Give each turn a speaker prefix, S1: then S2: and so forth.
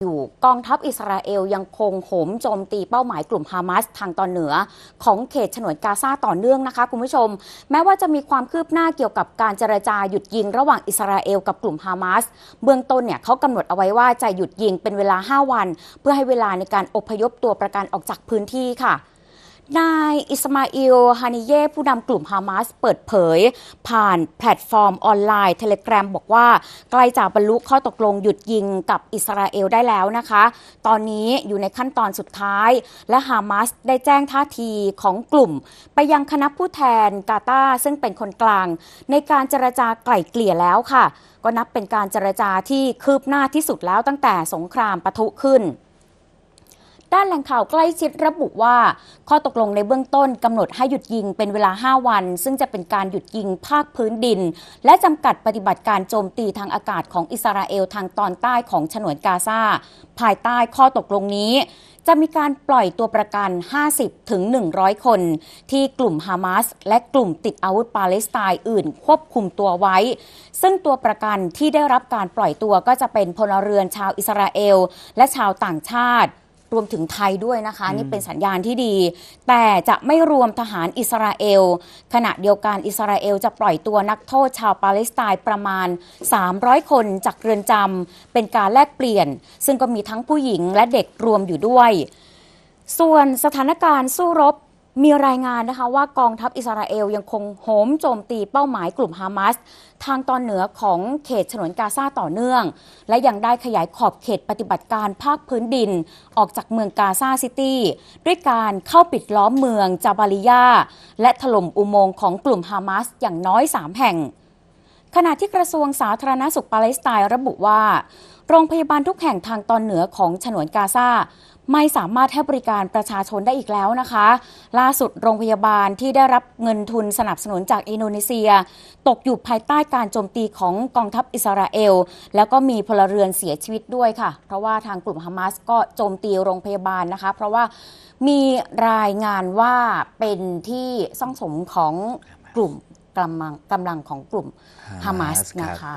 S1: อยู่กองทัพอิสราเอลยังคงโหมโจมตีเป้าหมายกลุ่มฮามาสทางตอนเหนือ ของเขตฉนวนกาซาต่อเนื่องนะคะคุณผู้ชม แม้ว่าจะมีความคืบหน้าเกี่ยวกับการเจรจาหยุดยิงระหว่างอิสราเอลกับกลุ่มฮามาสเบื้องต้นเนี่ยเขากำหนดเอาไว้ว่าจะหยุดยิงเป็นเวลา 5 วัน เพื่อให้เวลาในการอพยพตัวประกันออกจากพื้นที่ค่ะนาย อิสมาอิลฮานิเย่ผู้นำกลุ่มฮามาส เปิดเผย ผ่านแพลตฟอร์มออนไลน์เทเลกราฟบอกว่า ใกล้จะบรรลุข้อตกลงหยุดยิงกับอิสราเอลได้แล้วนะคะ ตอนนี้อยู่ในขั้นตอนสุดท้าย และฮามาสได้แจ้งท่าทีของกลุ่ม ไปยังคณะผู้แทนกาตาซึ่งเป็นคนกลาง ในการเจรจาไกล่เกลี่ยแล้วค่ะ ก็นับเป็นการเจรจาที่คืบหน้าที่สุดแล้วตั้งแต่สงครามปะทุขึ้นด้านแหล่งข่าวใกล้ชิดระบุว่า ข้อตกลงในเบื้องต้นกำหนดให้หยุดยิงเป็นเวลา 5 วัน ซึ่งจะเป็นการหยุดยิงภาคพื้นดิน และจำกัดปฏิบัติการโจมตีทางอากาศของอิสราเอลทางตอนใต้ของฉนวนกาซาภายใต้ข้อตกลงนี้ จะมีการปล่อยตัวประกัน 50ถึง100 คน ที่กลุ่มฮามาส และกลุ่มติดอาวุธปาเลสไตน์อื่นควบคุมตัวไว้ ซึ่งตัวประกันที่ได้รับการปล่อยตัวก็จะเป็นพลเรือนชาวอิสราเอลและชาวต่างชาติรวมถึงไทยด้วยนะคะ นี่เป็นสัญญาณที่ดี แต่จะไม่รวมทหารอิสราเอล ขณะเดียวกันอิสราเอลจะปล่อยตัวนักโทษชาวปาเลสไตน์ประมาณ 300 คนจากเรือนจำเป็นการแลกเปลี่ยน ซึ่งก็มีทั้งผู้หญิงและเด็กรวมอยู่ด้วย ส่วนสถานการณ์สู้รบมีรายงานนะคะว่ากองทัพอิสราเอลยังคงโหมโจมตีเป้าหมายกลุ่มฮามาสทางตอนเหนือของเขตฉนวนกาซาต่อเนื่อง และยังได้ขยายขอบเขตปฏิบัติการภาคพื้นดินออกจากเมืองกาซาซิตี้ด้วยการเข้าปิดล้อมเมืองจาบาลิยาและถล่มอุโมงค์ของกลุ่มฮามาสอย่างน้อย 3แห่ง ขณะที่กระทรวงสาธารณสุขปาเลสไตน์ระบุว่าโรงพยาบาลทุกแห่งทางตอนเหนือของฉนวนกาซาไม่สามารถให้บริการประชาชนได้อีกแล้วนะคะ ล่าสุดโรงพยาบาลที่ได้รับเงินทุนสนับสนุนจากอินโดนีเซีย ตกอยู่ภายใต้การโจมตีของกองทัพอิสราเอล แล้วก็มีพลเรือนเสียชีวิตด้วยค่ะ เพราะว่าทางกลุ่มฮามาสก็โจมตีโรงพยาบาลนะคะ เพราะว่ามีรายงานว่าเป็นที่ซ่องสมของกลุ่มกำลังกำลังของกลุ่มฮามาสนะคะ